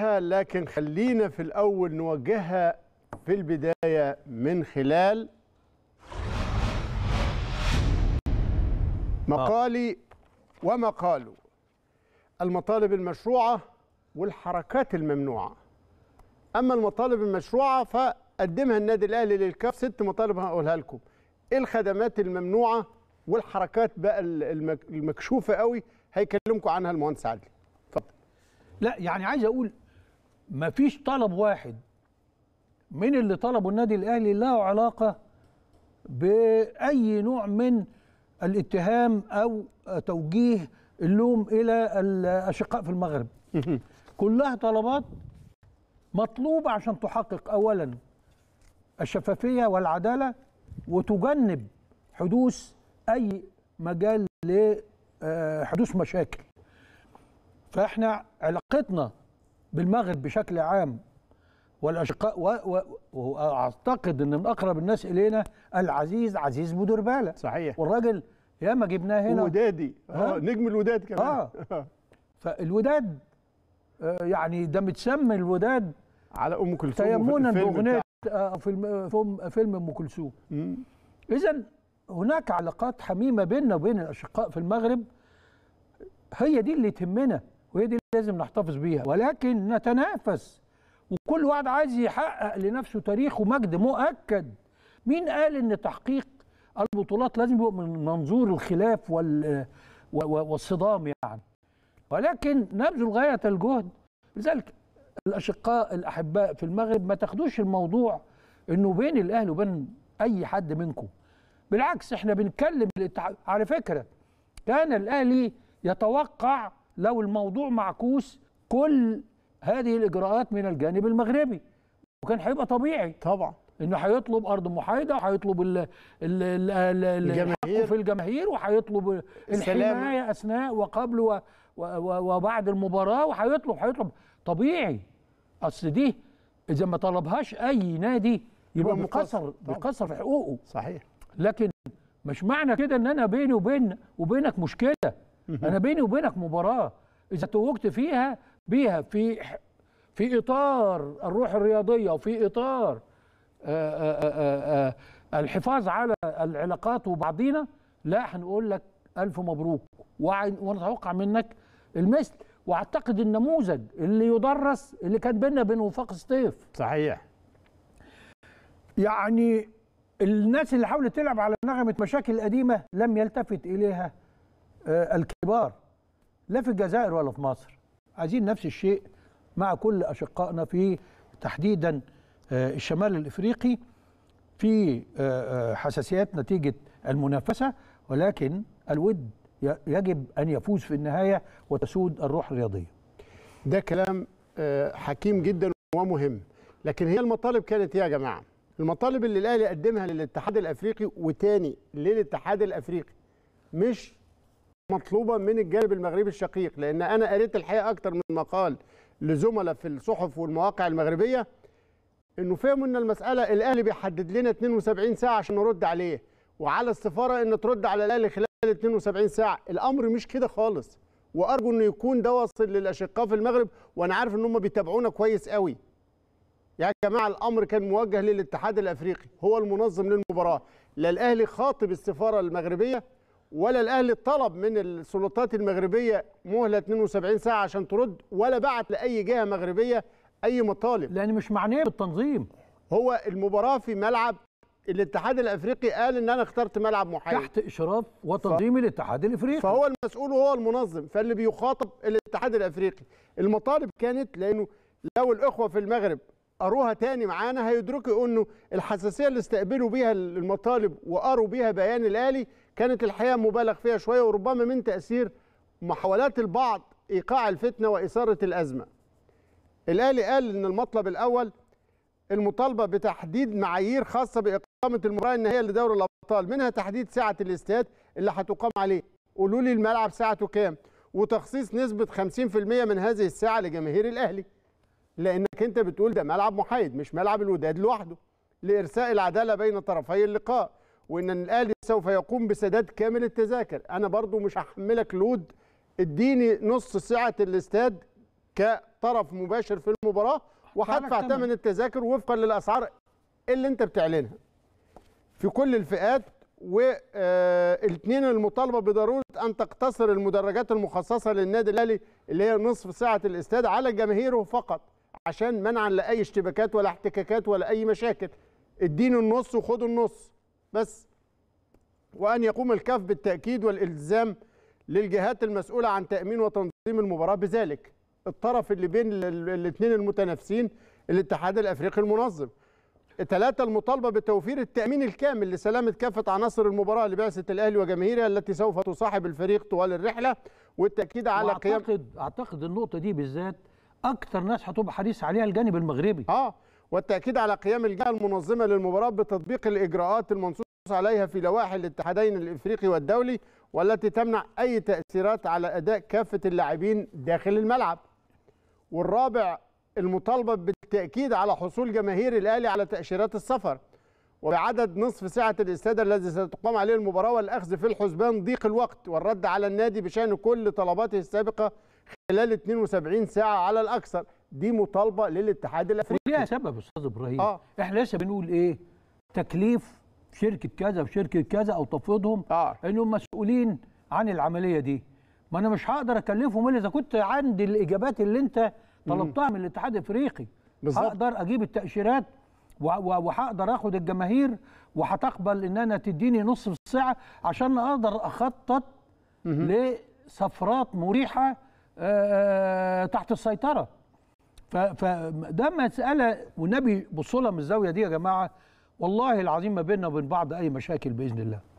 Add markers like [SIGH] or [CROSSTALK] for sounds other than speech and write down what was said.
لكن خلينا في الأول نوجهها في البداية من خلال مقالي ومقاله المطالب المشروعة والحركات الممنوعة أما المطالب المشروعة فقدمها النادي الأهلي للكاف ست مطالب هقولها لكم إيه الخدمات الممنوعة والحركات بقى المكشوفة قوي هيكلمكم عنها المهندس عادل لا يعني عايز اقول ما فيش طلب واحد من اللي طلبوا النادي الاهلي له علاقه باي نوع من الاتهام او توجيه اللوم الى الاشقاء في المغرب [LAUGHS] كلها طلبات مطلوبه عشان تحقق اولا الشفافيه والعداله وتجنب حدوث اي مجال لحدوث آه، مشاكل فاحنا علاقتنا بالمغرب بشكل عام والاشقاء واعتقد ان من اقرب الناس الينا العزيز عزيز بودرباله صحيح والراجل ياما جبناه هنا ودادي اه نجم الوداد كمان اه, [LAUGHS] آه. فالوداد آه، يعني ده متسمى الوداد على ام كلثوم تيمنا باغنيه آه، في فيلم ام كلثوم اذا هناك علاقات حميمه بيننا وبين الاشقاء في المغرب هي دي اللي تهمنا وهي دي لازم نحتفظ بيها ولكن نتنافس وكل واحد عايز يحقق لنفسه تاريخ ومجد مؤكد مين قال ان تحقيق البطولات لازم يبقى من منظور الخلاف وال والصدام يعني ولكن نبذل غايه الجهد لذلك الاشقاء الاحباء في المغرب ما تاخدوش الموضوع انه بين الاهلي وبين اي حد منكم بالعكس احنا بنكلم على فكره كان الاهلي يتوقع لو الموضوع معكوس كل هذه الاجراءات من الجانب المغربي وكان هيبقى طبيعي طبعا انه هيطلب ارض محايده وهيطلب الجماهير في الجماهير وهيطلب الحمايه اثناء وقبل و و و وبعد المباراه وهيطلب هيطلب طبيعي اصل دي اذا ما طلبهاش اي نادي يبقى مقصر مقصر في حقوقه صحيح لكن مش معنى كده ان انا بيني وبين وبينك مشكله انا بيني وبينك مباراه اذا توجت فيها بيها في في اطار الروح الرياضيه وفي اطار آآ آه، آآ آه، آآ آه، الحفاظ على العلاقات وبعضينا لا هنقول لك الف مبروك ونتوقع منك المثل واعتقد النموذج اللي يدرس اللي كان بيننا بين وفاق سطيف صحيح يعني الناس اللي حاولت تلعب على نغمه مشاكل قديمه لم يلتفت اليها آه، الكبار لا في الجزائر ولا في مصر عايزين نفس الشيء مع كل أشقائنا في تحديدا آه، الشمال الإفريقي في آه، حساسيات نتيجة المنافسة ولكن الود يجب أن يفوز في النهاية وتسود الروح الرياضية ده كلام حكيم جدا ومهم لكن هي المطالب كانت إيه يا جماعة المطالب اللي الأهلي قدمها للاتحاد الأفريقي وتاني للاتحاد الأفريقي مش مطلوبه من الجانب المغربي الشقيق لان انا قريت الحقيقه اكتر من مقال لزملاء في الصحف والمواقع المغربيه انه فهموا ان المساله الاهلي بيحدد لنا 72 ساعه عشان نرد عليه وعلى السفاره ان ترد على الاهلي خلال 72 ساعه الامر مش كده خالص وارجو انه يكون ده واصل للاشقاء في المغرب وانا عارف ان هم بيتابعونا كويس قوي يا جماعه الامر كان موجه للاتحاد الافريقي هو المنظم للمباراه لا الاهلي خاطب السفاره المغربيه ولا الاهلي طلب من السلطات المغربيه مهله 72 ساعه عشان ترد ولا بعت لاي جهه مغربيه اي مطالب لان مش معنيه بالتنظيم هو المباراه في ملعب الاتحاد الافريقي قال ان انا اخترت ملعب محايد تحت اشراف وتنظيم ف... الاتحاد الافريقي فهو المسؤول وهو المنظم فاللي بيخاطب الاتحاد الافريقي المطالب كانت لانه لو الاخوه في المغرب قروها تاني معانا هيدركوا انه الحساسيه اللي استقبلوا بيها المطالب وقروا بيها بيان الالي كانت الحقيقه مبالغ فيها شويه وربما من تاثير محاولات البعض ايقاع الفتنه واثاره الازمه. الاهلي قال ان المطلب الاول المطالبه بتحديد معايير خاصه باقامه المباراه النهائيه لدوري الابطال منها تحديد سعه الاستاد اللي هتقام عليه، قولوا لي الملعب ساعته كام؟ وتخصيص نسبه 50% من هذه الساعه لجماهير الاهلي. لانك انت بتقول ده ملعب محايد مش ملعب الوداد لوحده لارساء العداله بين طرفي اللقاء وان الاهلي سوف يقوم بسداد كامل التذاكر انا برضو مش هحملك لود اديني نص سعه الاستاد كطرف مباشر في المباراه وهدفع ثمن التذاكر وفقا للاسعار اللي انت بتعلنها في كل الفئات والاثنين آه، المطالبه بضروره ان تقتصر المدرجات المخصصه للنادي الاهلي اللي هي نصف ساعه الاستاد على جماهيره فقط عشان منعا لاي اشتباكات ولا احتكاكات ولا اي مشاكل اديني النص وخدوا النص بس وان يقوم الكاف بالتاكيد والالزام للجهات المسؤوله عن تامين وتنظيم المباراه بذلك الطرف اللي بين الاثنين المتنافسين الاتحاد الافريقي المنظم ثلاثة المطالبة بتوفير التأمين الكامل لسلامة كافة عناصر المباراة لبعثة الأهلي وجماهيرها التي سوف تصاحب الفريق طوال الرحلة والتأكيد على قيام أعتقد أعتقد النقطة دي بالذات اكتر ناس هتبقى حريص عليها الجانب المغربي اه والتاكيد على قيام الجهه المنظمه للمباراه بتطبيق الاجراءات المنصوص عليها في لوائح الاتحادين الافريقي والدولي والتي تمنع اي تاثيرات على اداء كافه اللاعبين داخل الملعب والرابع المطالبه بالتاكيد على حصول جماهير الاهلي على تاشيرات السفر وبعدد نصف ساعة الاستاد الذي ستقام عليه المباراة والأخذ في الحسبان ضيق الوقت والرد على النادي بشأن كل طلباته السابقة خلال 72 ساعه على الاكثر دي مطالبه للاتحاد الافريقي ليها سبب استاذ ابراهيم آه. احنا لسه بنقول ايه تكليف شركه كذا وشركه كذا او تفويضهم آه. انهم مسؤولين عن العمليه دي ما انا مش هقدر اكلفهم الا اذا كنت عندي الاجابات اللي انت طلبتها من الاتحاد الافريقي بالظبط هقدر اجيب التاشيرات وهقدر اخد الجماهير وهتقبل ان انا تديني نصف ساعه عشان اقدر اخطط لسفرات مريحه آه، آه، تحت السيطره فده مساله والنبي بصولها من الزاويه دي يا جماعه والله العظيم ما بيننا وبين بعض اي مشاكل باذن الله